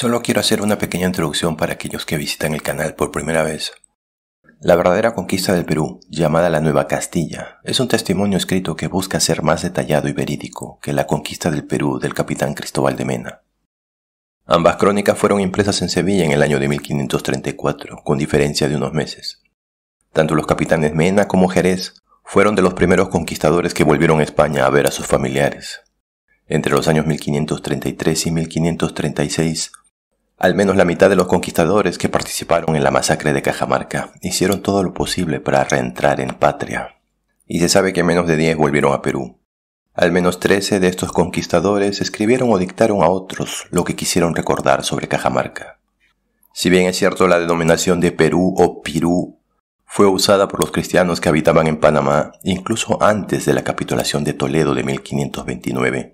Solo quiero hacer una pequeña introducción para aquellos que visitan el canal por primera vez. La verdadera conquista del Perú, llamada la Nueva Castilla, es un testimonio escrito que busca ser más detallado y verídico que la conquista del Perú del capitán Cristóbal de Mena. Ambas crónicas fueron impresas en Sevilla en el año de 1534, con diferencia de unos meses. Tanto los capitanes Mena como Jerez fueron de los primeros conquistadores que volvieron a España a ver a sus familiares. Entre los años 1533 y 1536 al menos la mitad de los conquistadores que participaron en la masacre de Cajamarca hicieron todo lo posible para reentrar en patria, y se sabe que menos de 10 volvieron a Perú. Al menos 13 de estos conquistadores escribieron o dictaron a otros lo que quisieron recordar sobre Cajamarca. Si bien es cierto la denominación de Perú o Pirú fue usada por los cristianos que habitaban en Panamá incluso antes de la capitulación de Toledo de 1529.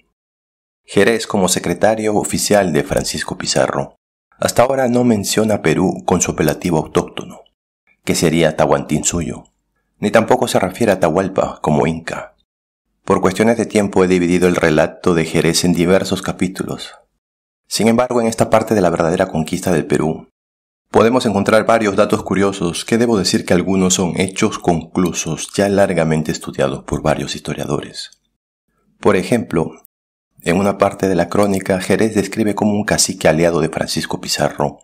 Jerez como secretario oficial de Francisco Pizarro hasta ahora no menciona Perú con su apelativo autóctono, que sería suyo ni tampoco se refiere a Tahualpa como Inca. Por cuestiones de tiempo he dividido el relato de Jerez en diversos capítulos. Sin embargo, en esta parte de la verdadera conquista del Perú, podemos encontrar varios datos curiosos que debo decir que algunos son hechos conclusos ya largamente estudiados por varios historiadores. Por ejemplo, en una parte de la crónica, Jerez describe como un cacique aliado de Francisco Pizarro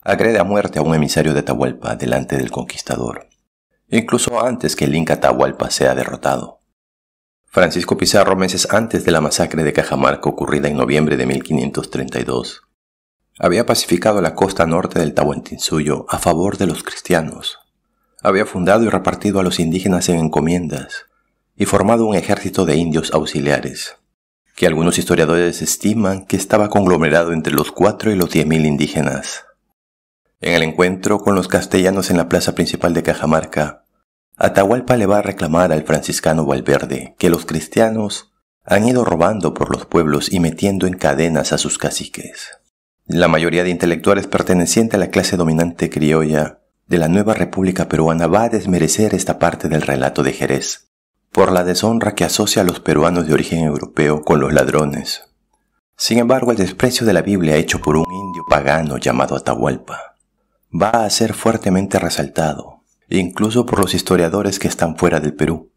agrede a muerte a un emisario de Tahualpa delante del conquistador, incluso antes que el Inca Tahualpa sea derrotado. Francisco Pizarro, meses antes de la masacre de Cajamarca ocurrida en noviembre de 1532, había pacificado la costa norte del Tahuantinsuyo a favor de los cristianos, había fundado y repartido a los indígenas en encomiendas y formado un ejército de indios auxiliares que algunos historiadores estiman que estaba conglomerado entre los 4 y los 10.000 indígenas. En el encuentro con los castellanos en la plaza principal de Cajamarca, Atahualpa le va a reclamar al franciscano Valverde que los cristianos han ido robando por los pueblos y metiendo en cadenas a sus caciques. La mayoría de intelectuales pertenecientes a la clase dominante criolla de la nueva República Peruana va a desmerecer esta parte del relato de Jerez, por la deshonra que asocia a los peruanos de origen europeo con los ladrones. Sin embargo, el desprecio de la Biblia hecho por un indio pagano llamado Atahualpa va a ser fuertemente resaltado, incluso por los historiadores que están fuera del Perú.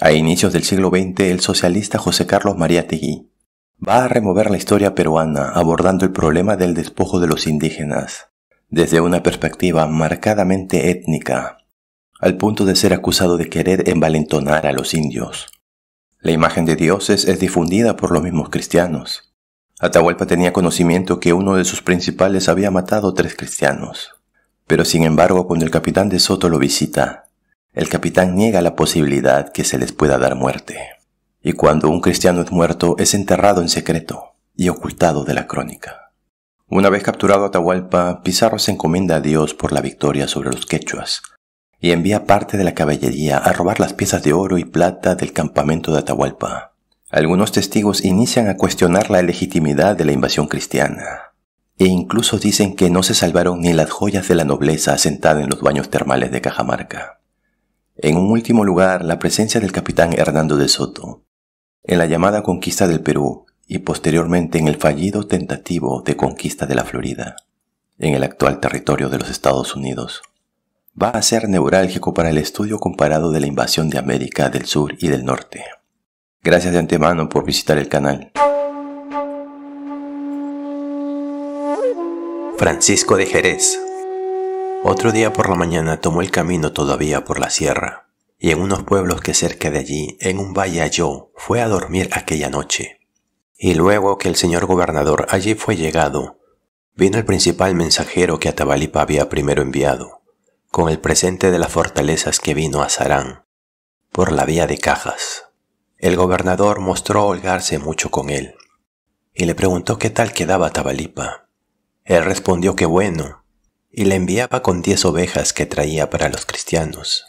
A inicios del siglo XX, el socialista José Carlos María Mariátegui va a remover la historia peruana abordando el problema del despojo de los indígenas desde una perspectiva marcadamente étnica al punto de ser acusado de querer envalentonar a los indios. La imagen de dioses es difundida por los mismos cristianos. Atahualpa tenía conocimiento que uno de sus principales había matado tres cristianos. Pero sin embargo, cuando el capitán de Soto lo visita, el capitán niega la posibilidad que se les pueda dar muerte. Y cuando un cristiano es muerto, es enterrado en secreto y ocultado de la crónica. Una vez capturado Atahualpa, Pizarro se encomienda a Dios por la victoria sobre los quechuas, y envía parte de la caballería a robar las piezas de oro y plata del campamento de Atahualpa. Algunos testigos inician a cuestionar la legitimidad de la invasión cristiana, e incluso dicen que no se salvaron ni las joyas de la nobleza asentada en los baños termales de Cajamarca. En un último lugar, la presencia del capitán Hernando de Soto, en la llamada conquista del Perú y posteriormente en el fallido tentativo de conquista de la Florida, en el actual territorio de los Estados Unidos va a ser neurálgico para el estudio comparado de la invasión de América del Sur y del Norte. Gracias de antemano por visitar el canal. Francisco de Jerez. Otro día por la mañana tomó el camino todavía por la sierra, y en unos pueblos que cerca de allí, en un valle halló, fue a dormir aquella noche. Y luego que el señor gobernador allí fue llegado, vino el principal mensajero que Atabalipa había primero enviado, con el presente de las fortalezas que vino a Sarán, por la vía de Cajas. El gobernador mostró holgarse mucho con él, y le preguntó qué tal quedaba Tabalipa. Él respondió que bueno, y le enviaba con diez ovejas que traía para los cristianos.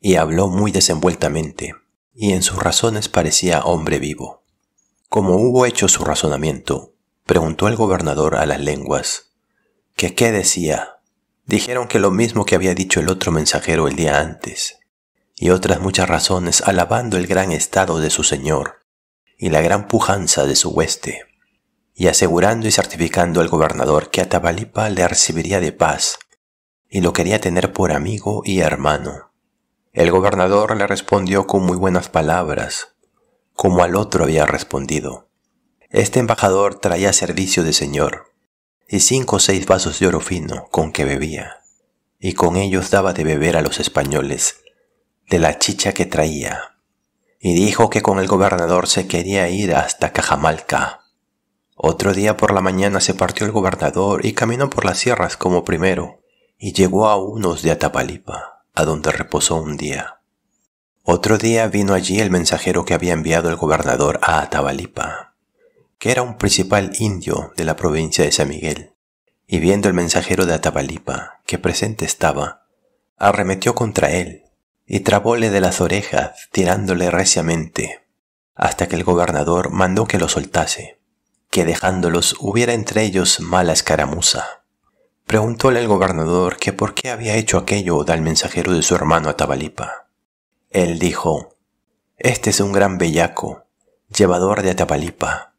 Y habló muy desenvueltamente, y en sus razones parecía hombre vivo. Como hubo hecho su razonamiento, preguntó el gobernador a las lenguas, que qué decía Dijeron que lo mismo que había dicho el otro mensajero el día antes, y otras muchas razones alabando el gran estado de su señor y la gran pujanza de su hueste, y asegurando y certificando al gobernador que a Tabalipa le recibiría de paz y lo quería tener por amigo y hermano. El gobernador le respondió con muy buenas palabras, como al otro había respondido. Este embajador traía servicio de señor, y cinco o seis vasos de oro fino con que bebía, y con ellos daba de beber a los españoles de la chicha que traía, y dijo que con el gobernador se quería ir hasta Cajamalca. Otro día por la mañana se partió el gobernador y caminó por las sierras como primero, y llegó a unos de Atapalipa, a donde reposó un día. Otro día vino allí el mensajero que había enviado el gobernador a Atapalipa que era un principal indio de la provincia de San Miguel, y viendo el mensajero de Atabalipa, que presente estaba, arremetió contra él, y trabóle de las orejas, tirándole reciamente, hasta que el gobernador mandó que lo soltase, que dejándolos hubiera entre ellos mala escaramuza. Preguntóle el gobernador que por qué había hecho aquello al mensajero de su hermano Atabalipa. Él dijo, Este es un gran bellaco, llevador de Atabalipa,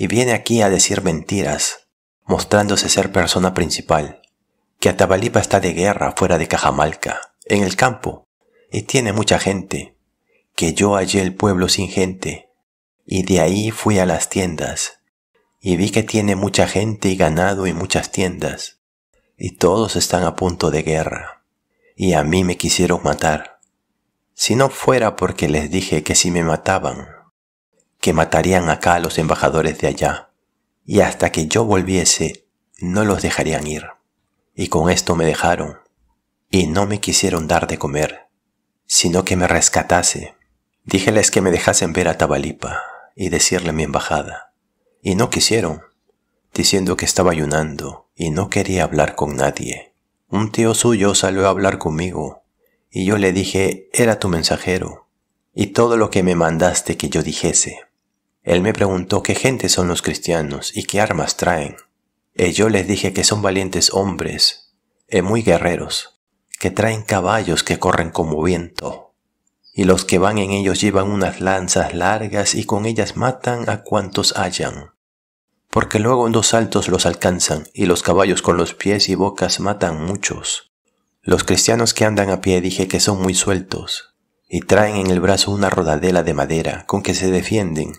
y viene aquí a decir mentiras, mostrándose ser persona principal, que Atabalipa está de guerra fuera de Cajamalca, en el campo, y tiene mucha gente, que yo hallé el pueblo sin gente, y de ahí fui a las tiendas, y vi que tiene mucha gente y ganado y muchas tiendas, y todos están a punto de guerra, y a mí me quisieron matar, si no fuera porque les dije que si me mataban, que matarían acá a los embajadores de allá, y hasta que yo volviese no los dejarían ir. Y con esto me dejaron, y no me quisieron dar de comer, sino que me rescatase. Díjeles que me dejasen ver a Tabalipa y decirle mi embajada, y no quisieron, diciendo que estaba ayunando y no quería hablar con nadie. Un tío suyo salió a hablar conmigo, y yo le dije, era tu mensajero, y todo lo que me mandaste que yo dijese. Él me preguntó qué gente son los cristianos y qué armas traen. Y yo les dije que son valientes hombres, y muy guerreros, que traen caballos que corren como viento. Y los que van en ellos llevan unas lanzas largas y con ellas matan a cuantos hallan. Porque luego en dos saltos los alcanzan, y los caballos con los pies y bocas matan muchos. Los cristianos que andan a pie dije que son muy sueltos, y traen en el brazo una rodadela de madera con que se defienden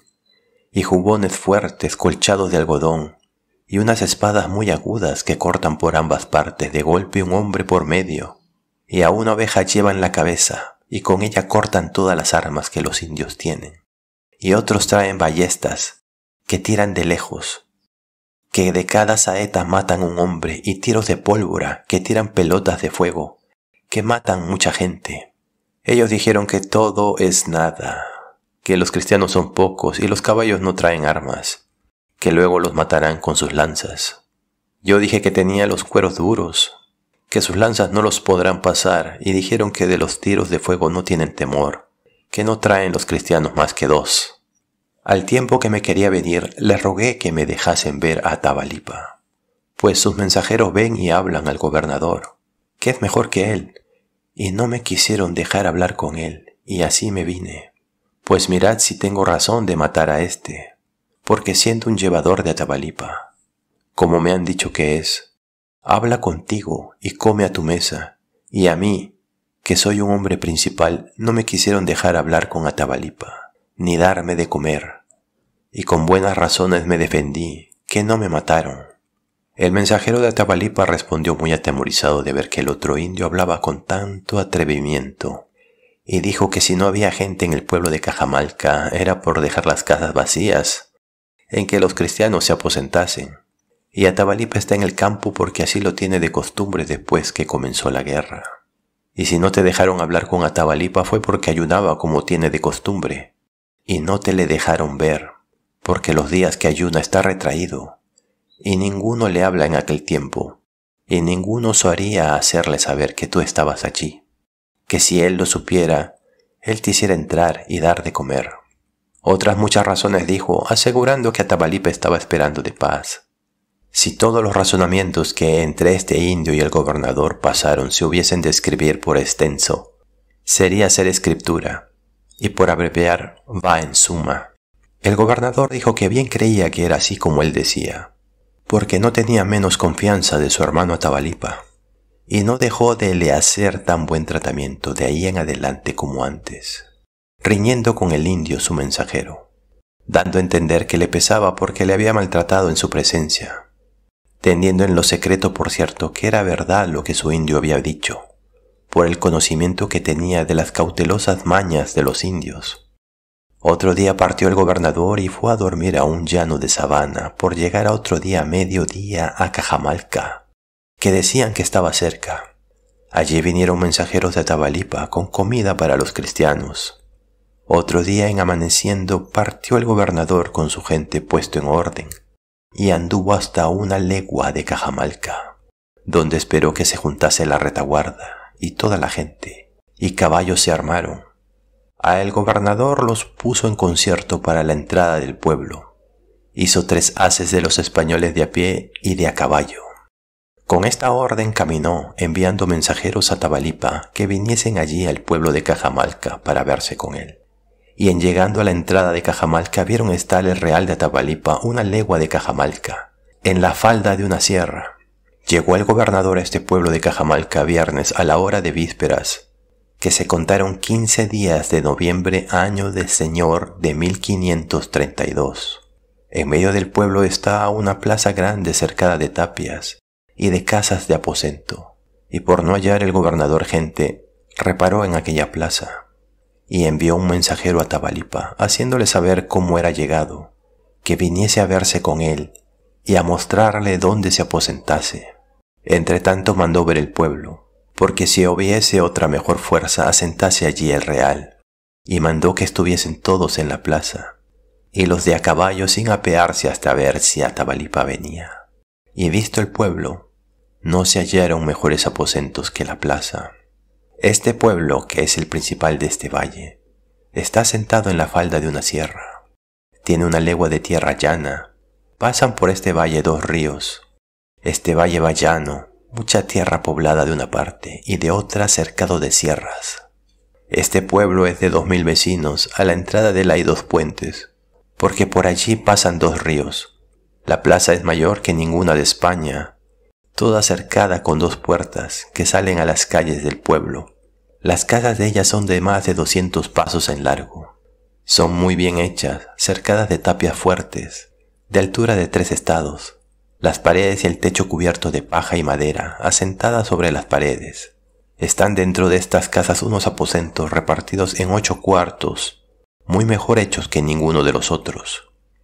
y jubones fuertes colchados de algodón, y unas espadas muy agudas que cortan por ambas partes de golpe un hombre por medio, y a una oveja llevan la cabeza, y con ella cortan todas las armas que los indios tienen, y otros traen ballestas, que tiran de lejos, que de cada saeta matan un hombre, y tiros de pólvora, que tiran pelotas de fuego, que matan mucha gente. Ellos dijeron que todo es nada, que los cristianos son pocos y los caballos no traen armas, que luego los matarán con sus lanzas. Yo dije que tenía los cueros duros, que sus lanzas no los podrán pasar, y dijeron que de los tiros de fuego no tienen temor, que no traen los cristianos más que dos. Al tiempo que me quería venir, les rogué que me dejasen ver a Tabalipa, pues sus mensajeros ven y hablan al gobernador, que es mejor que él, y no me quisieron dejar hablar con él, y así me vine pues mirad si tengo razón de matar a este, porque siendo un llevador de Atabalipa, como me han dicho que es, habla contigo y come a tu mesa, y a mí, que soy un hombre principal, no me quisieron dejar hablar con Atabalipa, ni darme de comer, y con buenas razones me defendí, que no me mataron. El mensajero de Atabalipa respondió muy atemorizado de ver que el otro indio hablaba con tanto atrevimiento y dijo que si no había gente en el pueblo de Cajamalca era por dejar las casas vacías, en que los cristianos se aposentasen. Y Atabalipa está en el campo porque así lo tiene de costumbre después que comenzó la guerra. Y si no te dejaron hablar con Atabalipa fue porque ayunaba como tiene de costumbre, y no te le dejaron ver, porque los días que ayuna está retraído, y ninguno le habla en aquel tiempo, y ninguno haría hacerle saber que tú estabas allí que si él lo supiera, él quisiera entrar y dar de comer. Otras muchas razones dijo, asegurando que Atabalipa estaba esperando de paz. Si todos los razonamientos que entre este indio y el gobernador pasaron se hubiesen de escribir por extenso, sería ser escritura, y por abreviar va en suma. El gobernador dijo que bien creía que era así como él decía, porque no tenía menos confianza de su hermano Atabalipa y no dejó de le hacer tan buen tratamiento de ahí en adelante como antes, riñendo con el indio su mensajero, dando a entender que le pesaba porque le había maltratado en su presencia, teniendo en lo secreto, por cierto, que era verdad lo que su indio había dicho, por el conocimiento que tenía de las cautelosas mañas de los indios. Otro día partió el gobernador y fue a dormir a un llano de sabana por llegar a otro día a mediodía a Cajamalca, que decían que estaba cerca. Allí vinieron mensajeros de Tabalipa con comida para los cristianos. Otro día en amaneciendo partió el gobernador con su gente puesto en orden y anduvo hasta una legua de Cajamalca, donde esperó que se juntase la retaguarda y toda la gente, y caballos se armaron. A el gobernador los puso en concierto para la entrada del pueblo. Hizo tres haces de los españoles de a pie y de a caballo con esta orden caminó, enviando mensajeros a Tabalipa que viniesen allí al pueblo de Cajamalca para verse con él. Y en llegando a la entrada de Cajamalca vieron estar el real de Tabalipa una legua de Cajamalca, en la falda de una sierra. Llegó el gobernador a este pueblo de Cajamalca viernes a la hora de vísperas, que se contaron 15 días de noviembre año de Señor de 1532. En medio del pueblo está una plaza grande cercada de tapias, y de casas de aposento, y por no hallar el gobernador gente, reparó en aquella plaza, y envió un mensajero a Tabalipa, haciéndole saber cómo era llegado, que viniese a verse con él, y a mostrarle dónde se aposentase. Entre tanto mandó ver el pueblo, porque si hubiese otra mejor fuerza asentase allí el real, y mandó que estuviesen todos en la plaza, y los de a caballo sin apearse hasta ver si a Tabalipa venía. Y visto el pueblo, no se hallaron mejores aposentos que la plaza. Este pueblo, que es el principal de este valle, está sentado en la falda de una sierra. Tiene una legua de tierra llana. Pasan por este valle dos ríos. Este valle va llano, mucha tierra poblada de una parte y de otra cercado de sierras. Este pueblo es de dos mil vecinos, a la entrada de la hay dos puentes, porque por allí pasan dos ríos. La plaza es mayor que ninguna de España, toda cercada con dos puertas que salen a las calles del pueblo. Las casas de ellas son de más de 200 pasos en largo. Son muy bien hechas, cercadas de tapias fuertes, de altura de tres estados, las paredes y el techo cubierto de paja y madera, asentadas sobre las paredes. Están dentro de estas casas unos aposentos repartidos en ocho cuartos, muy mejor hechos que ninguno de los otros.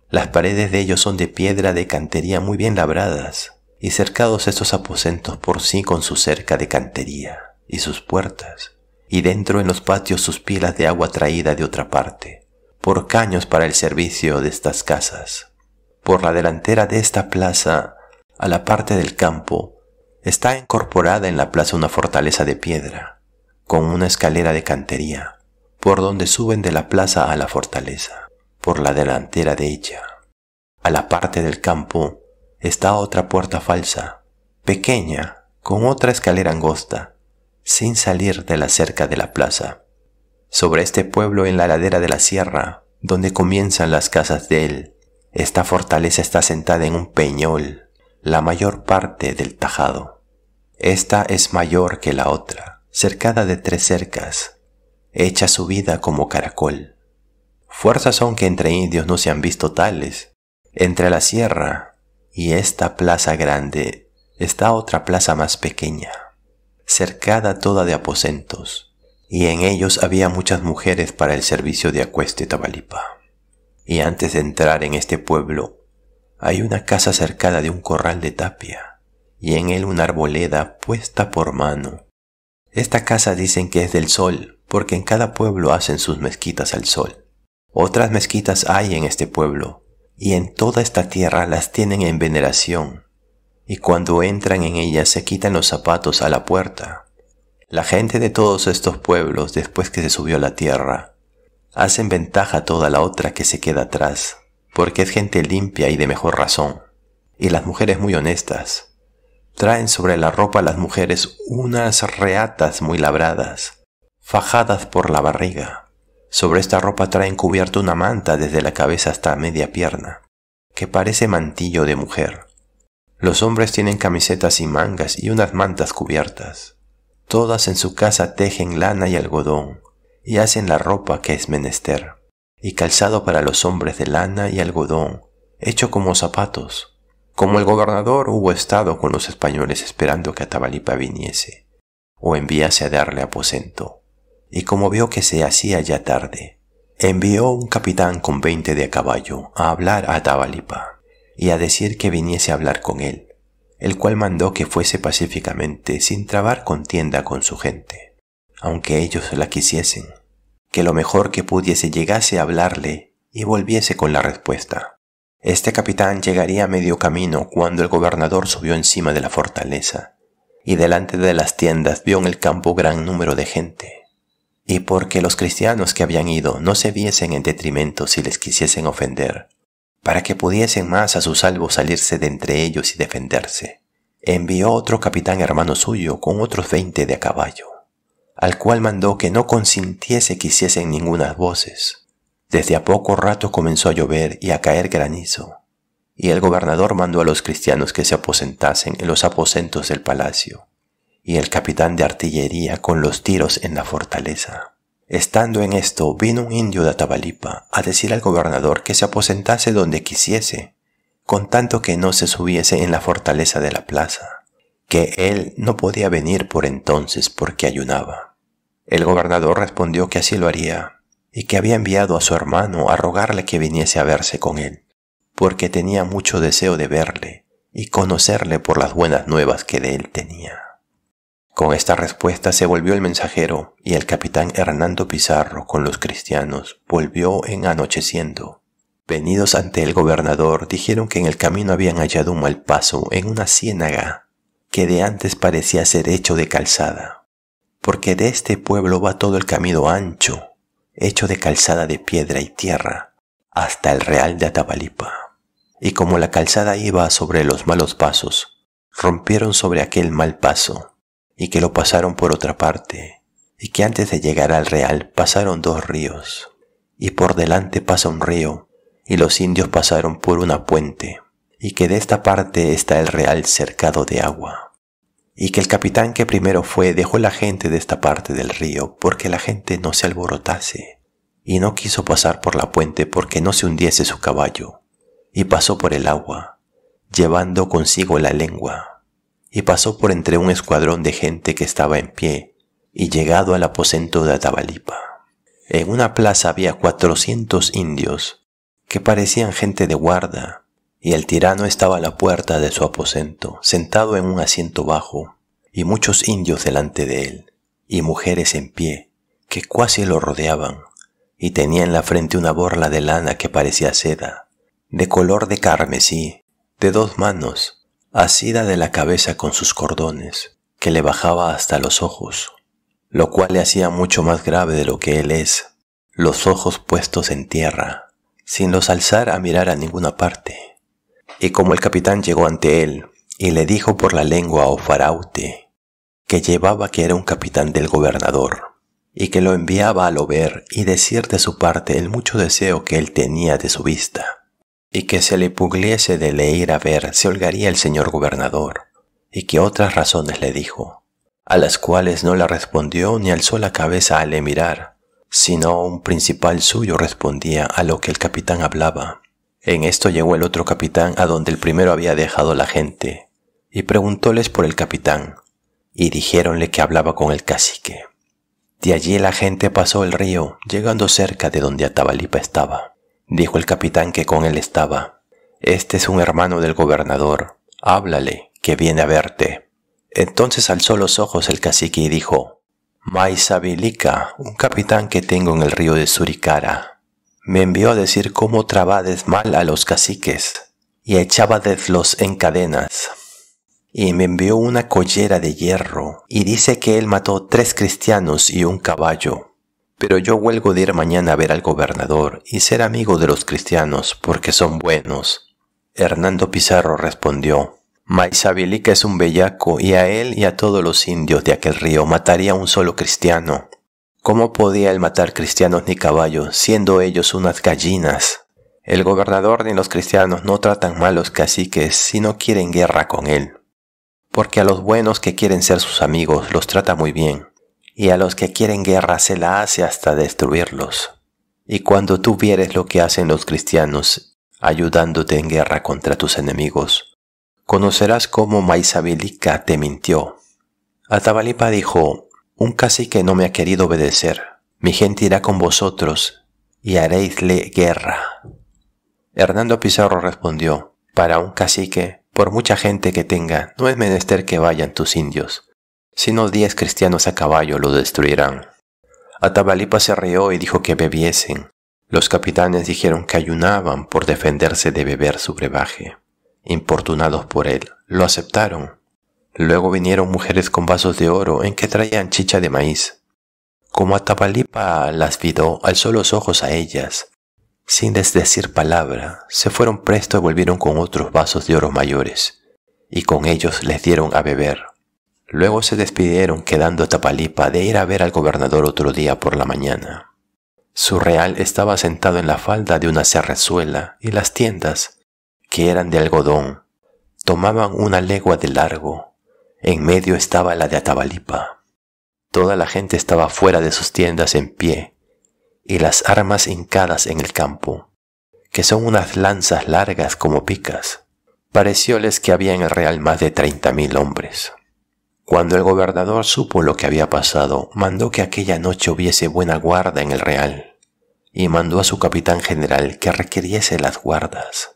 Las paredes de ellos son de piedra de cantería muy bien labradas, y cercados estos aposentos por sí con su cerca de cantería y sus puertas, y dentro en los patios sus pilas de agua traída de otra parte, por caños para el servicio de estas casas. Por la delantera de esta plaza, a la parte del campo, está incorporada en la plaza una fortaleza de piedra, con una escalera de cantería, por donde suben de la plaza a la fortaleza, por la delantera de ella. A la parte del campo está otra puerta falsa, pequeña, con otra escalera angosta, sin salir de la cerca de la plaza. Sobre este pueblo en la ladera de la sierra, donde comienzan las casas de él, esta fortaleza está sentada en un peñol, la mayor parte del tajado. Esta es mayor que la otra, cercada de tres cercas, hecha subida como caracol. Fuerzas son que entre indios no se han visto tales. Entre la sierra y esta plaza grande está otra plaza más pequeña, cercada toda de aposentos, y en ellos había muchas mujeres para el servicio de Acueste Tabalipa. Y antes de entrar en este pueblo, hay una casa cercada de un corral de tapia, y en él una arboleda puesta por mano. Esta casa dicen que es del sol, porque en cada pueblo hacen sus mezquitas al sol. Otras mezquitas hay en este pueblo, y en toda esta tierra las tienen en veneración, y cuando entran en ella se quitan los zapatos a la puerta. La gente de todos estos pueblos, después que se subió a la tierra, hacen ventaja toda la otra que se queda atrás, porque es gente limpia y de mejor razón, y las mujeres muy honestas. Traen sobre la ropa a las mujeres unas reatas muy labradas, fajadas por la barriga sobre esta ropa traen cubierta una manta desde la cabeza hasta media pierna, que parece mantillo de mujer. Los hombres tienen camisetas y mangas y unas mantas cubiertas. Todas en su casa tejen lana y algodón, y hacen la ropa que es menester, y calzado para los hombres de lana y algodón, hecho como zapatos. Como el gobernador hubo estado con los españoles esperando que Tabalipa viniese, o enviase a darle aposento y como vio que se hacía ya tarde, envió un capitán con veinte de a caballo a hablar a Tabalipa y a decir que viniese a hablar con él, el cual mandó que fuese pacíficamente sin trabar contienda con su gente, aunque ellos la quisiesen, que lo mejor que pudiese llegase a hablarle y volviese con la respuesta. Este capitán llegaría a medio camino cuando el gobernador subió encima de la fortaleza, y delante de las tiendas vio en el campo gran número de gente, y porque los cristianos que habían ido no se viesen en detrimento si les quisiesen ofender, para que pudiesen más a su salvo salirse de entre ellos y defenderse. Envió otro capitán hermano suyo con otros veinte de a caballo, al cual mandó que no consintiese que hiciesen ningunas voces. Desde a poco rato comenzó a llover y a caer granizo, y el gobernador mandó a los cristianos que se aposentasen en los aposentos del palacio, y el capitán de artillería con los tiros en la fortaleza. Estando en esto, vino un indio de Atabalipa a decir al gobernador que se aposentase donde quisiese, con tanto que no se subiese en la fortaleza de la plaza, que él no podía venir por entonces porque ayunaba. El gobernador respondió que así lo haría, y que había enviado a su hermano a rogarle que viniese a verse con él, porque tenía mucho deseo de verle y conocerle por las buenas nuevas que de él tenía. Con esta respuesta se volvió el mensajero, y el capitán Hernando Pizarro con los cristianos volvió en anocheciendo. Venidos ante el gobernador, dijeron que en el camino habían hallado un mal paso en una ciénaga, que de antes parecía ser hecho de calzada, porque de este pueblo va todo el camino ancho, hecho de calzada de piedra y tierra, hasta el Real de Atabalipa. Y como la calzada iba sobre los malos pasos, rompieron sobre aquel mal paso, y que lo pasaron por otra parte, y que antes de llegar al real pasaron dos ríos, y por delante pasa un río, y los indios pasaron por una puente, y que de esta parte está el real cercado de agua, y que el capitán que primero fue dejó la gente de esta parte del río porque la gente no se alborotase, y no quiso pasar por la puente porque no se hundiese su caballo, y pasó por el agua, llevando consigo la lengua y pasó por entre un escuadrón de gente que estaba en pie, y llegado al aposento de Atabalipa. En una plaza había cuatrocientos indios, que parecían gente de guarda, y el tirano estaba a la puerta de su aposento, sentado en un asiento bajo, y muchos indios delante de él, y mujeres en pie, que cuasi lo rodeaban, y tenía en la frente una borla de lana que parecía seda, de color de carmesí, de dos manos, asida de la cabeza con sus cordones, que le bajaba hasta los ojos, lo cual le hacía mucho más grave de lo que él es, los ojos puestos en tierra, sin los alzar a mirar a ninguna parte. Y como el capitán llegó ante él y le dijo por la lengua o faraute, que llevaba que era un capitán del gobernador, y que lo enviaba a lo ver y decir de su parte el mucho deseo que él tenía de su vista y que se le pugliese de le ir a ver se holgaría el señor gobernador, y que otras razones le dijo, a las cuales no la respondió ni alzó la cabeza al mirar sino un principal suyo respondía a lo que el capitán hablaba. En esto llegó el otro capitán a donde el primero había dejado la gente, y preguntóles por el capitán, y dijéronle que hablaba con el cacique. De allí la gente pasó el río, llegando cerca de donde Atabalipa estaba dijo el capitán que con él estaba. Este es un hermano del gobernador. Háblale, que viene a verte. Entonces alzó los ojos el cacique y dijo, Maizabilica, un capitán que tengo en el río de Suricara, me envió a decir cómo trabades mal a los caciques y echábadeslos en cadenas. Y me envió una collera de hierro y dice que él mató tres cristianos y un caballo. Pero yo huelgo de ir mañana a ver al gobernador y ser amigo de los cristianos, porque son buenos. Hernando Pizarro respondió, Maizabilica es un bellaco, y a él y a todos los indios de aquel río mataría un solo cristiano. ¿Cómo podía él matar cristianos ni caballos, siendo ellos unas gallinas? El gobernador ni los cristianos no tratan malos los caciques si no quieren guerra con él, porque a los buenos que quieren ser sus amigos los trata muy bien, y a los que quieren guerra se la hace hasta destruirlos. Y cuando tú vieres lo que hacen los cristianos, ayudándote en guerra contra tus enemigos, conocerás cómo Maizabilica te mintió. Atabalipa dijo, un cacique no me ha querido obedecer, mi gente irá con vosotros, y haréisle guerra. Hernando Pizarro respondió, para un cacique, por mucha gente que tenga, no es menester que vayan tus indios, si no diez cristianos a caballo lo destruirán. Atabalipa se rió y dijo que bebiesen. Los capitanes dijeron que ayunaban por defenderse de beber su brebaje. Importunados por él, lo aceptaron. Luego vinieron mujeres con vasos de oro en que traían chicha de maíz. Como Atabalipa las vidó, alzó los ojos a ellas. Sin desdecir palabra, se fueron presto y volvieron con otros vasos de oro mayores, y con ellos les dieron a beber. Luego se despidieron quedando Tapalipa de ir a ver al gobernador otro día por la mañana. Su real estaba sentado en la falda de una serrezuela, y las tiendas, que eran de algodón, tomaban una legua de largo. En medio estaba la de Atabalipa. Toda la gente estaba fuera de sus tiendas en pie, y las armas hincadas en el campo, que son unas lanzas largas como picas. Parecióles que había en el real más de treinta mil hombres. Cuando el gobernador supo lo que había pasado, mandó que aquella noche hubiese buena guarda en el Real, y mandó a su capitán general que requiriese las guardas,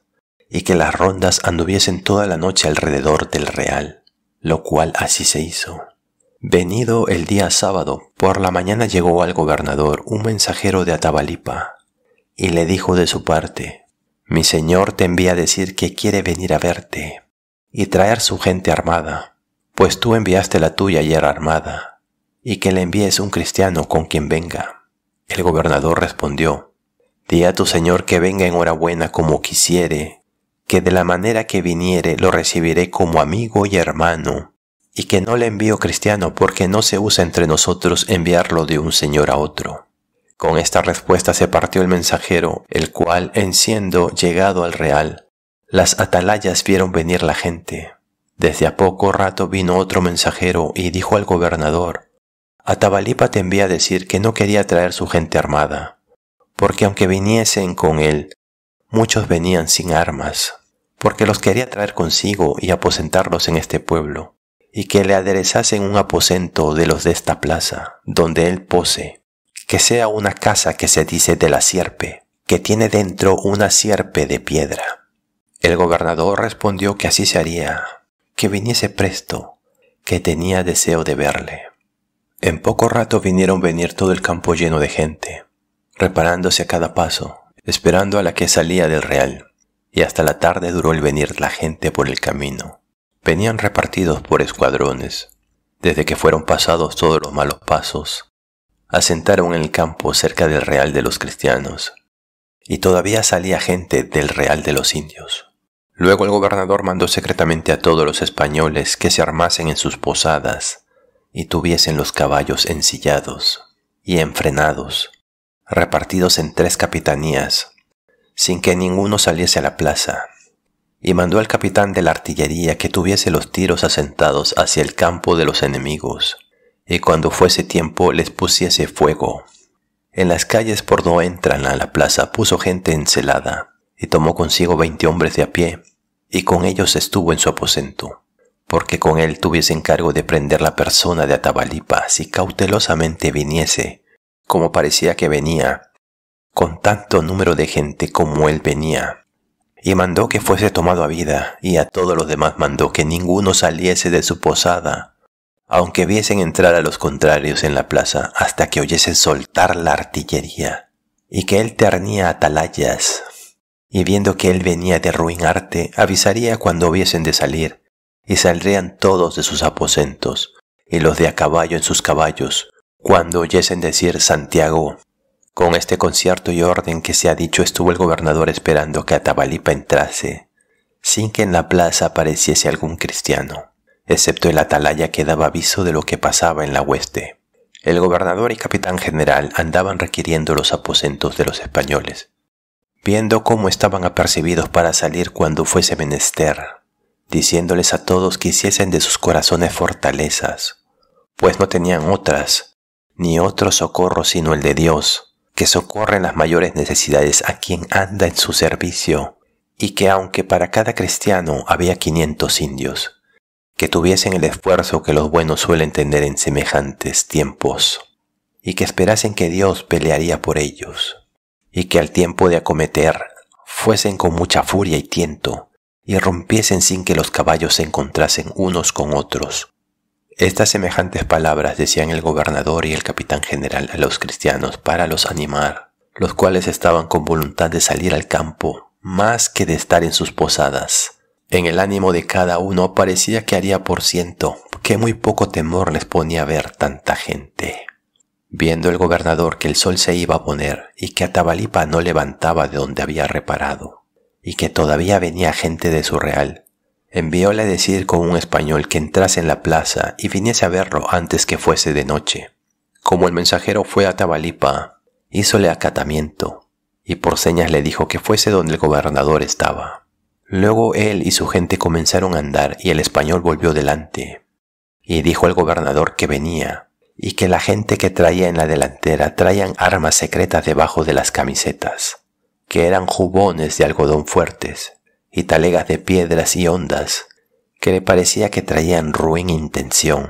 y que las rondas anduviesen toda la noche alrededor del Real, lo cual así se hizo. Venido el día sábado, por la mañana llegó al gobernador un mensajero de Atabalipa, y le dijo de su parte, Mi señor te envía a decir que quiere venir a verte, y traer su gente armada, pues tú enviaste la tuya ayer armada, y que le envíes un cristiano con quien venga. El gobernador respondió, Di a tu señor que venga en hora buena como quisiere, que de la manera que viniere lo recibiré como amigo y hermano, y que no le envío cristiano porque no se usa entre nosotros enviarlo de un señor a otro. Con esta respuesta se partió el mensajero, el cual, en siendo llegado al real, las atalayas vieron venir la gente, desde a poco rato vino otro mensajero y dijo al gobernador, Atabalipa te envía a decir que no quería traer su gente armada, porque aunque viniesen con él, muchos venían sin armas, porque los quería traer consigo y aposentarlos en este pueblo, y que le aderezasen un aposento de los de esta plaza, donde él pose, que sea una casa que se dice de la sierpe, que tiene dentro una sierpe de piedra. El gobernador respondió que así se haría, que viniese presto, que tenía deseo de verle. En poco rato vinieron venir todo el campo lleno de gente, reparándose a cada paso, esperando a la que salía del real, y hasta la tarde duró el venir la gente por el camino. Venían repartidos por escuadrones. Desde que fueron pasados todos los malos pasos, asentaron en el campo cerca del real de los cristianos, y todavía salía gente del real de los indios. Luego el gobernador mandó secretamente a todos los españoles que se armasen en sus posadas y tuviesen los caballos ensillados y enfrenados, repartidos en tres capitanías, sin que ninguno saliese a la plaza, y mandó al capitán de la artillería que tuviese los tiros asentados hacia el campo de los enemigos, y cuando fuese tiempo les pusiese fuego. En las calles por no entran a la plaza puso gente encelada, y tomó consigo veinte hombres de a pie, y con ellos estuvo en su aposento, porque con él tuviese encargo de prender la persona de Atabalipa si cautelosamente viniese, como parecía que venía, con tanto número de gente como él venía. Y mandó que fuese tomado a vida, y a todos los demás mandó que ninguno saliese de su posada, aunque viesen entrar a los contrarios en la plaza hasta que oyesen soltar la artillería, y que él ternía atalayas, y viendo que él venía de ruinarte, avisaría cuando hubiesen de salir, y saldrían todos de sus aposentos, y los de a caballo en sus caballos, cuando oyesen decir Santiago. Con este concierto y orden que se ha dicho estuvo el gobernador esperando que Atabalipa entrase, sin que en la plaza apareciese algún cristiano, excepto el atalaya que daba aviso de lo que pasaba en la hueste. El gobernador y capitán general andaban requiriendo los aposentos de los españoles, viendo cómo estaban apercibidos para salir cuando fuese menester, diciéndoles a todos que hiciesen de sus corazones fortalezas, pues no tenían otras, ni otro socorro sino el de Dios, que socorre en las mayores necesidades a quien anda en su servicio, y que aunque para cada cristiano había quinientos indios, que tuviesen el esfuerzo que los buenos suelen tener en semejantes tiempos, y que esperasen que Dios pelearía por ellos y que al tiempo de acometer fuesen con mucha furia y tiento, y rompiesen sin que los caballos se encontrasen unos con otros. Estas semejantes palabras decían el gobernador y el capitán general a los cristianos para los animar, los cuales estaban con voluntad de salir al campo más que de estar en sus posadas. En el ánimo de cada uno parecía que haría por ciento, que muy poco temor les ponía ver tanta gente. Viendo el gobernador que el sol se iba a poner y que Atabalipa no levantaba de donde había reparado, y que todavía venía gente de su real, envióle a decir con un español que entrase en la plaza y viniese a verlo antes que fuese de noche. Como el mensajero fue a Tabalipa, hízole acatamiento, y por señas le dijo que fuese donde el gobernador estaba. Luego él y su gente comenzaron a andar y el español volvió delante, y dijo al gobernador que venía, y que la gente que traía en la delantera traían armas secretas debajo de las camisetas, que eran jubones de algodón fuertes y talegas de piedras y ondas, que le parecía que traían ruin intención.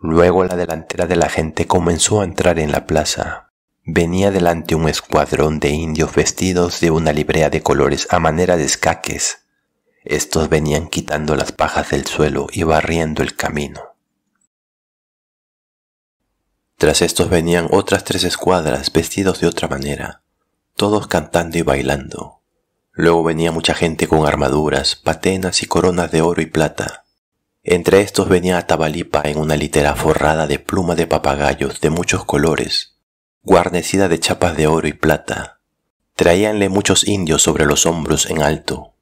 Luego la delantera de la gente comenzó a entrar en la plaza. Venía delante un escuadrón de indios vestidos de una librea de colores a manera de escaques. Estos venían quitando las pajas del suelo y barriendo el camino. Tras estos venían otras tres escuadras vestidos de otra manera, todos cantando y bailando. Luego venía mucha gente con armaduras, patenas y coronas de oro y plata. Entre estos venía Tabalipa en una litera forrada de pluma de papagayos de muchos colores, guarnecida de chapas de oro y plata. Traíanle muchos indios sobre los hombros en alto,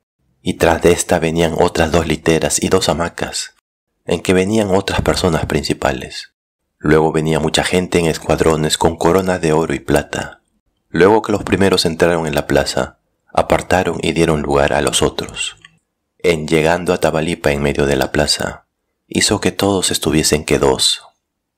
y tras de esta venían otras dos literas y dos hamacas, en que venían otras personas principales. Luego venía mucha gente en escuadrones con coronas de oro y plata. Luego que los primeros entraron en la plaza, apartaron y dieron lugar a los otros. En llegando a Tabalipa en medio de la plaza, hizo que todos estuviesen quedos,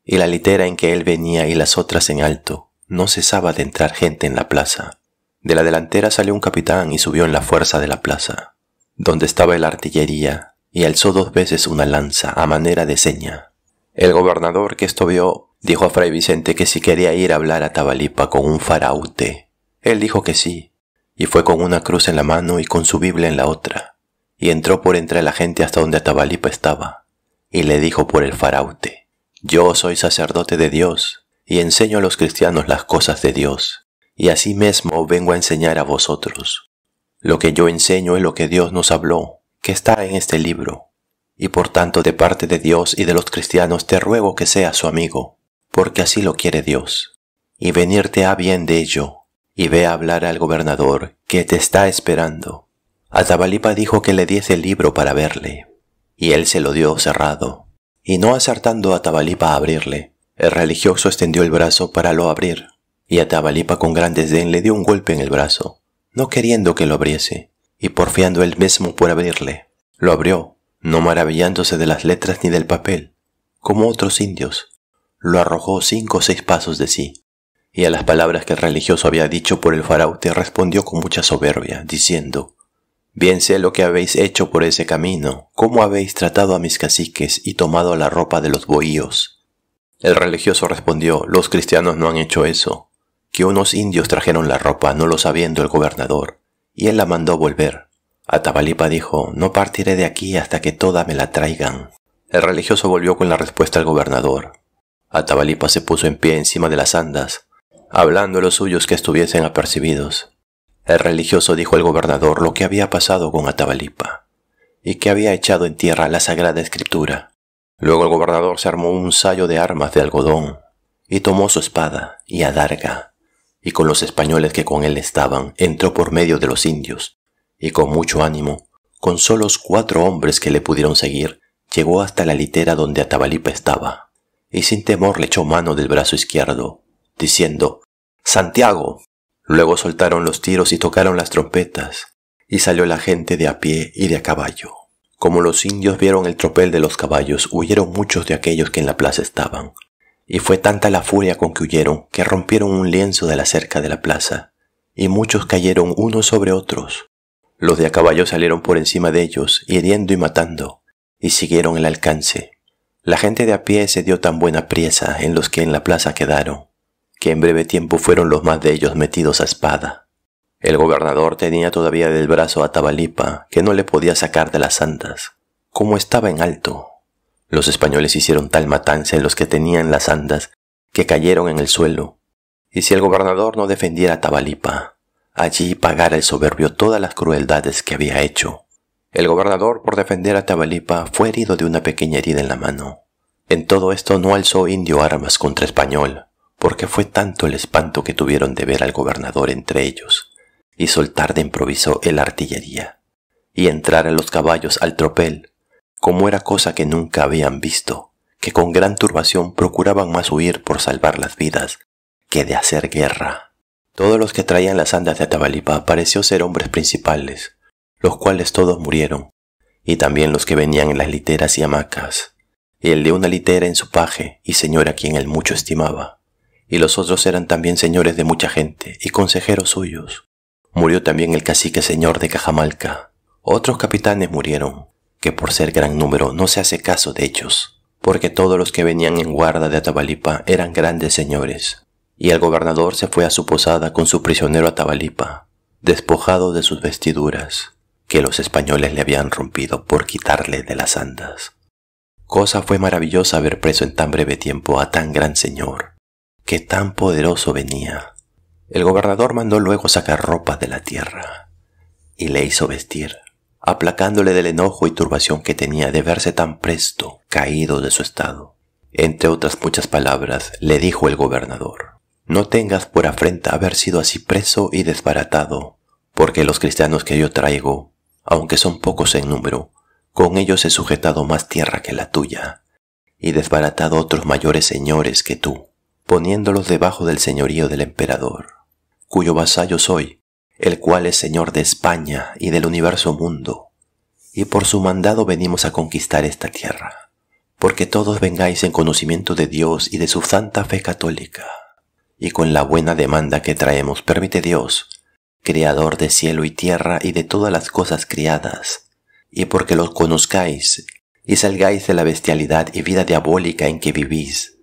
y la litera en que él venía y las otras en alto, no cesaba de entrar gente en la plaza. De la delantera salió un capitán y subió en la fuerza de la plaza, donde estaba la artillería, y alzó dos veces una lanza a manera de seña. El gobernador que esto vio dijo a Fray Vicente que si quería ir a hablar a Tabalipa con un faraute. Él dijo que sí, y fue con una cruz en la mano y con su Biblia en la otra, y entró por entre la gente hasta donde Tabalipa estaba, y le dijo por el faraute, Yo soy sacerdote de Dios, y enseño a los cristianos las cosas de Dios, y así mismo vengo a enseñar a vosotros. Lo que yo enseño es lo que Dios nos habló, que está en este libro, y por tanto de parte de Dios y de los cristianos te ruego que seas su amigo, porque así lo quiere Dios. Y venirte a bien de ello, y ve a hablar al gobernador, que te está esperando. Atabalipa dijo que le diese el libro para verle, y él se lo dio cerrado. Y no acertando a Atabalipa a abrirle, el religioso extendió el brazo para lo abrir, y Atabalipa con gran desdén le dio un golpe en el brazo, no queriendo que lo abriese, y porfiando él mismo por abrirle. Lo abrió, no maravillándose de las letras ni del papel, como otros indios, lo arrojó cinco o seis pasos de sí, y a las palabras que el religioso había dicho por el faraute respondió con mucha soberbia, diciendo, Bien sé lo que habéis hecho por ese camino, cómo habéis tratado a mis caciques y tomado la ropa de los bohíos. El religioso respondió, los cristianos no han hecho eso, que unos indios trajeron la ropa, no lo sabiendo el gobernador, y él la mandó volver. Atabalipa dijo, no partiré de aquí hasta que toda me la traigan. El religioso volvió con la respuesta al gobernador. Atabalipa se puso en pie encima de las andas, hablando a los suyos que estuviesen apercibidos. El religioso dijo al gobernador lo que había pasado con Atabalipa y que había echado en tierra la sagrada escritura. Luego el gobernador se armó un sayo de armas de algodón y tomó su espada y adarga, y con los españoles que con él estaban, entró por medio de los indios y con mucho ánimo, con solos cuatro hombres que le pudieron seguir, llegó hasta la litera donde Atabalipa estaba, y sin temor le echó mano del brazo izquierdo, diciendo, Santiago. Luego soltaron los tiros y tocaron las trompetas, y salió la gente de a pie y de a caballo. Como los indios vieron el tropel de los caballos, huyeron muchos de aquellos que en la plaza estaban. Y fue tanta la furia con que huyeron que rompieron un lienzo de la cerca de la plaza, y muchos cayeron unos sobre otros, los de a caballo salieron por encima de ellos, hiriendo y matando, y siguieron el alcance. La gente de a pie se dio tan buena priesa en los que en la plaza quedaron, que en breve tiempo fueron los más de ellos metidos a espada. El gobernador tenía todavía del brazo a Tabalipa, que no le podía sacar de las andas. Como estaba en alto, los españoles hicieron tal matanza en los que tenían las andas que cayeron en el suelo. Y si el gobernador no defendiera a Tabalipa, Allí pagara el soberbio todas las crueldades que había hecho. El gobernador, por defender a Tabalipa, fue herido de una pequeña herida en la mano. En todo esto no alzó indio armas contra español, porque fue tanto el espanto que tuvieron de ver al gobernador entre ellos, y soltar de improviso el artillería, y entrar a los caballos al tropel, como era cosa que nunca habían visto, que con gran turbación procuraban más huir por salvar las vidas que de hacer guerra. Todos los que traían las andas de Atabalipa pareció ser hombres principales, los cuales todos murieron, y también los que venían en las literas y hamacas, y el de una litera en su paje y señor a quien él mucho estimaba, y los otros eran también señores de mucha gente y consejeros suyos. Murió también el cacique señor de Cajamalca. Otros capitanes murieron, que por ser gran número no se hace caso de ellos, porque todos los que venían en guarda de Atabalipa eran grandes señores, y el gobernador se fue a su posada con su prisionero a Tabalipa, despojado de sus vestiduras, que los españoles le habían rompido por quitarle de las andas. Cosa fue maravillosa haber preso en tan breve tiempo a tan gran señor, que tan poderoso venía. El gobernador mandó luego sacar ropa de la tierra, y le hizo vestir, aplacándole del enojo y turbación que tenía de verse tan presto caído de su estado. Entre otras muchas palabras, le dijo el gobernador, no tengas por afrenta haber sido así preso y desbaratado, porque los cristianos que yo traigo, aunque son pocos en número, con ellos he sujetado más tierra que la tuya, y desbaratado otros mayores señores que tú, poniéndolos debajo del señorío del emperador, cuyo vasallo soy, el cual es señor de España y del universo mundo, y por su mandado venimos a conquistar esta tierra, porque todos vengáis en conocimiento de Dios y de su santa fe católica y con la buena demanda que traemos permite Dios, Creador de cielo y tierra y de todas las cosas criadas, y porque los conozcáis y salgáis de la bestialidad y vida diabólica en que vivís,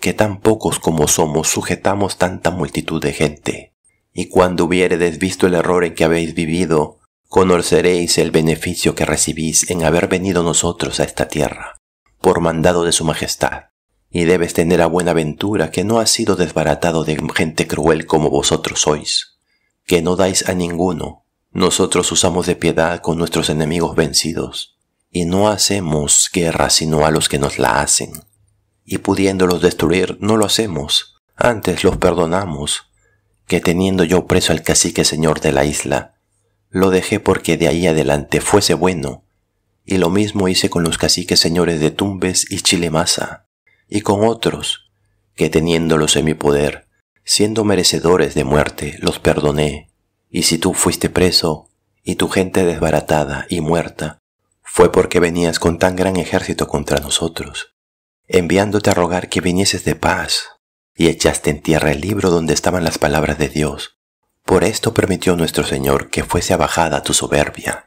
que tan pocos como somos sujetamos tanta multitud de gente. Y cuando hubiéredes visto el error en que habéis vivido, conoceréis el beneficio que recibís en haber venido nosotros a esta tierra, por mandado de su majestad y debes tener a buena ventura que no ha sido desbaratado de gente cruel como vosotros sois, que no dais a ninguno. Nosotros usamos de piedad con nuestros enemigos vencidos, y no hacemos guerra sino a los que nos la hacen. Y pudiéndolos destruir, no lo hacemos, antes los perdonamos, que teniendo yo preso al cacique señor de la isla, lo dejé porque de ahí adelante fuese bueno, y lo mismo hice con los caciques señores de Tumbes y Chilemasa, y con otros, que teniéndolos en mi poder, siendo merecedores de muerte, los perdoné. Y si tú fuiste preso, y tu gente desbaratada y muerta, fue porque venías con tan gran ejército contra nosotros, enviándote a rogar que vinieses de paz, y echaste en tierra el libro donde estaban las palabras de Dios. Por esto permitió nuestro Señor que fuese abajada tu soberbia,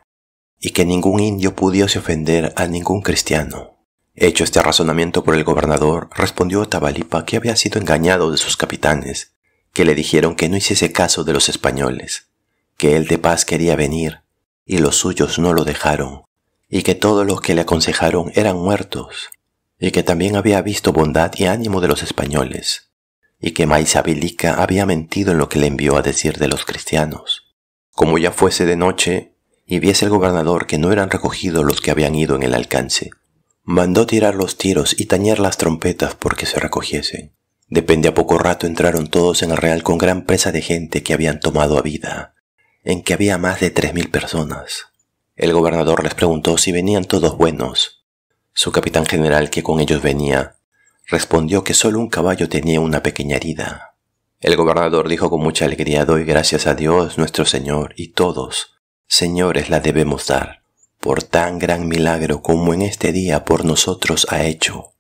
y que ningún indio pudiese ofender a ningún cristiano Hecho este razonamiento por el gobernador, respondió Tabalipa que había sido engañado de sus capitanes, que le dijeron que no hiciese caso de los españoles, que él de paz quería venir, y los suyos no lo dejaron, y que todos los que le aconsejaron eran muertos, y que también había visto bondad y ánimo de los españoles, y que Maizabilica había mentido en lo que le envió a decir de los cristianos. Como ya fuese de noche, y viese el gobernador que no eran recogidos los que habían ido en el alcance, Mandó tirar los tiros y tañer las trompetas porque se recogiesen. Depende a poco rato entraron todos en el real con gran presa de gente que habían tomado a vida, en que había más de tres mil personas. El gobernador les preguntó si venían todos buenos. Su capitán general, que con ellos venía, respondió que solo un caballo tenía una pequeña herida. El gobernador dijo con mucha alegría, doy gracias a Dios nuestro Señor, y todos, señores, la debemos dar por tan gran milagro como en este día por nosotros ha hecho.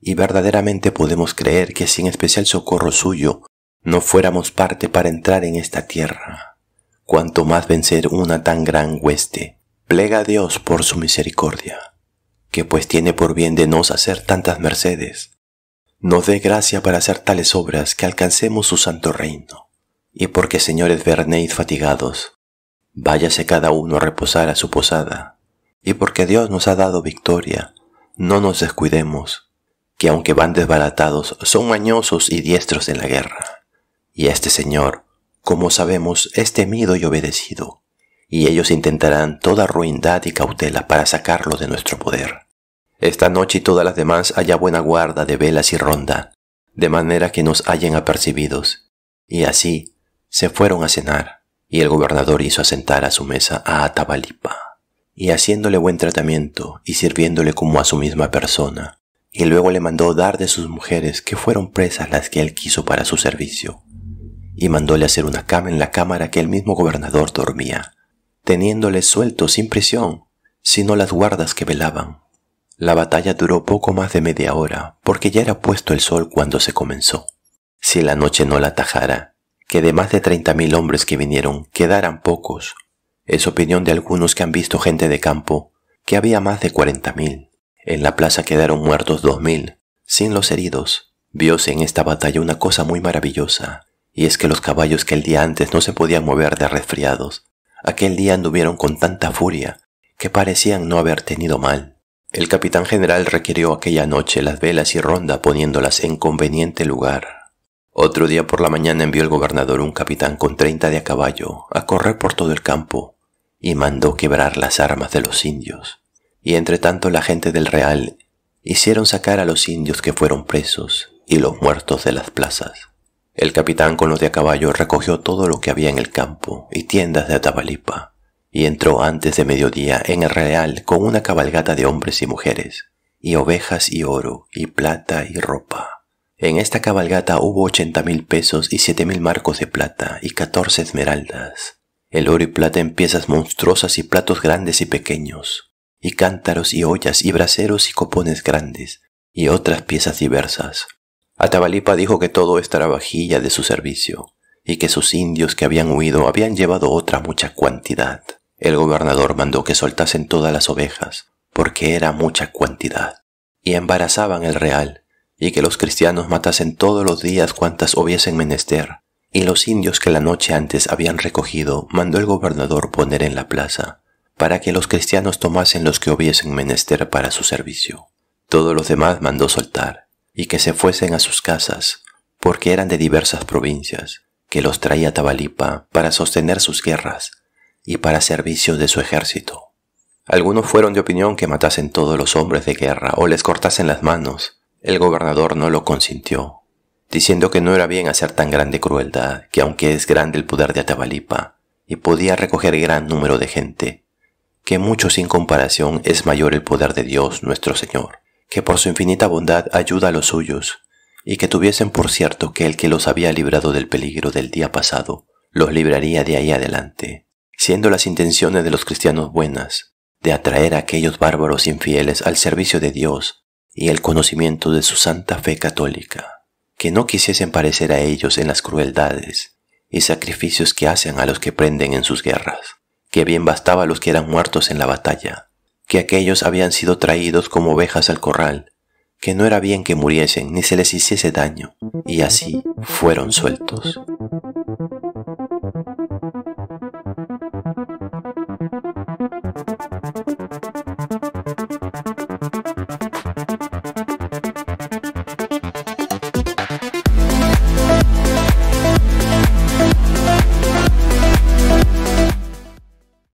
Y verdaderamente podemos creer que sin especial socorro suyo no fuéramos parte para entrar en esta tierra, cuanto más vencer una tan gran hueste. Plega a Dios por su misericordia, que pues tiene por bien de nos hacer tantas mercedes. Nos dé gracia para hacer tales obras que alcancemos su santo reino. Y porque, señores, vernéis fatigados, váyase cada uno a reposar a su posada y porque Dios nos ha dado victoria, no nos descuidemos, que aunque van desbaratados, son mañosos y diestros en la guerra. Y este Señor, como sabemos, es temido y obedecido, y ellos intentarán toda ruindad y cautela para sacarlo de nuestro poder. Esta noche y todas las demás haya buena guarda de velas y ronda, de manera que nos hallen apercibidos. Y así se fueron a cenar, y el gobernador hizo asentar a su mesa a Atabalipa y haciéndole buen tratamiento y sirviéndole como a su misma persona, y luego le mandó dar de sus mujeres que fueron presas las que él quiso para su servicio, y mandóle hacer una cama en la cámara que el mismo gobernador dormía, teniéndole suelto sin prisión, sino las guardas que velaban. La batalla duró poco más de media hora, porque ya era puesto el sol cuando se comenzó. Si la noche no la atajara, que de más de treinta mil hombres que vinieron quedaran pocos, es opinión de algunos que han visto gente de campo que había más de 40.000. En la plaza quedaron muertos 2.000, sin los heridos. Viose en esta batalla una cosa muy maravillosa, y es que los caballos que el día antes no se podían mover de resfriados, aquel día anduvieron con tanta furia que parecían no haber tenido mal. El capitán general requirió aquella noche las velas y ronda poniéndolas en conveniente lugar. Otro día por la mañana envió el gobernador un capitán con treinta de a caballo a correr por todo el campo y mandó quebrar las armas de los indios. Y entre tanto la gente del Real hicieron sacar a los indios que fueron presos y los muertos de las plazas. El capitán con los de a caballo recogió todo lo que había en el campo y tiendas de Atabalipa, y entró antes de mediodía en el Real con una cabalgata de hombres y mujeres, y ovejas y oro, y plata y ropa. En esta cabalgata hubo ochenta mil pesos y siete mil marcos de plata y catorce esmeraldas, el oro y plata en piezas monstruosas y platos grandes y pequeños, y cántaros y ollas y braseros y copones grandes, y otras piezas diversas. Atabalipa dijo que todo esto era vajilla de su servicio, y que sus indios que habían huido habían llevado otra mucha cantidad. El gobernador mandó que soltasen todas las ovejas, porque era mucha cantidad, y embarazaban el real, y que los cristianos matasen todos los días cuantas hubiesen menester, y los indios que la noche antes habían recogido mandó el gobernador poner en la plaza, para que los cristianos tomasen los que hubiesen menester para su servicio. Todos los demás mandó soltar, y que se fuesen a sus casas, porque eran de diversas provincias, que los traía Tabalipa para sostener sus guerras y para servicio de su ejército. Algunos fueron de opinión que matasen todos los hombres de guerra o les cortasen las manos. El gobernador no lo consintió, diciendo que no era bien hacer tan grande crueldad, que aunque es grande el poder de Atabalipa, y podía recoger gran número de gente, que mucho sin comparación es mayor el poder de Dios nuestro Señor, que por su infinita bondad ayuda a los suyos, y que tuviesen por cierto que el que los había librado del peligro del día pasado, los libraría de ahí adelante, siendo las intenciones de los cristianos buenas, de atraer a aquellos bárbaros infieles al servicio de Dios y el conocimiento de su santa fe católica que no quisiesen parecer a ellos en las crueldades y sacrificios que hacen a los que prenden en sus guerras, que bien bastaba los que eran muertos en la batalla, que aquellos habían sido traídos como ovejas al corral, que no era bien que muriesen ni se les hiciese daño, y así fueron sueltos.